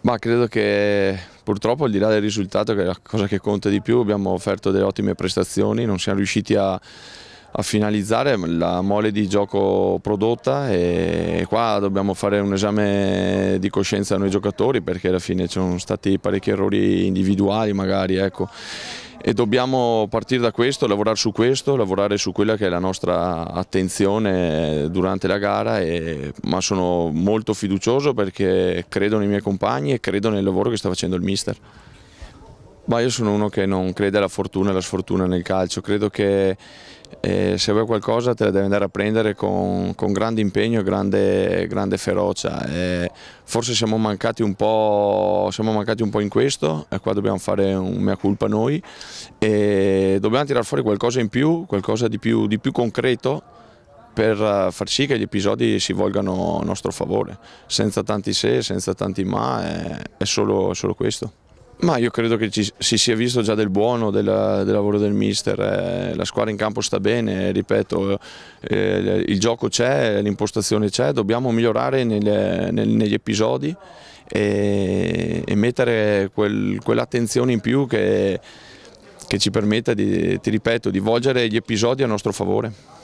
Ma credo che purtroppo al di là del risultato, che è la cosa che conta di più, abbiamo offerto delle ottime prestazioni, non siamo riusciti a a finalizzare la mole di gioco prodotta e qua dobbiamo fare un esame di coscienza noi giocatori perché alla fine ci sono stati parecchi errori individuali magari ecco e dobbiamo partire da questo, lavorare su questo, lavorare su quella che è la nostra attenzione durante la gara, e, ma sono molto fiducioso perché credo nei miei compagni e credo nel lavoro che sta facendo il mister. Ma io sono uno che non crede alla fortuna e alla sfortuna nel calcio, credo che eh, se vuoi qualcosa te la devi andare a prendere con, con grande impegno e grande, grande, ferocia. Eh, forse siamo mancati, siamo mancati, un po', in questo, e qua dobbiamo fare un mea culpa noi, e dobbiamo tirare fuori qualcosa in più, qualcosa di più, di più concreto per eh, far sì che gli episodi si volgano a nostro favore, senza tanti se, senza tanti ma, è, eh, è, solo, è solo questo. Ma io credo che ci, si sia visto già del buono della, del lavoro del mister, eh, la squadra in campo sta bene, ripeto, eh, il gioco c'è, l'impostazione c'è, dobbiamo migliorare nelle, nel, negli episodi e, e mettere quel, quell'attenzione in più che, che ci permetta, di, ti ripeto, di volgere gli episodi a nostro favore.